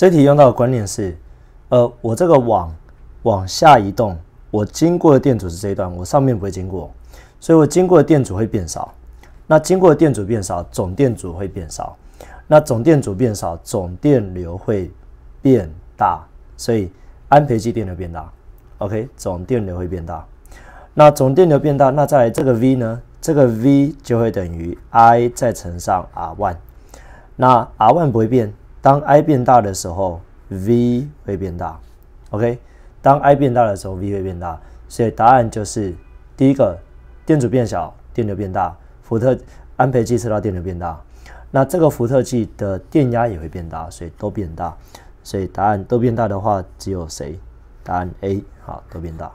这题用到的观念是，呃，我这个网往下移动，我经过的电阻是这一段，我上面不会经过，所以我经过的电阻会变少。那经过的电阻变少，总电阻会变少。那总电阻变少，总电流会变大，所以安培基电流变大。OK，总电流会变大。那总电流变大，那在这个 V 呢？这个 V 就会等于 I 再乘上 R one。那 R one 不会变。当 I 变大的时候，V 会变大，OK。当 I 变大的时候，V 会变大，所以答案就是第一个，电阻变小，电流变大，伏特安培计测到电流变大，那这个伏特计的电压也会变大，所以都变大，所以答案都变大的话，只有谁？答案 A 好，都变大。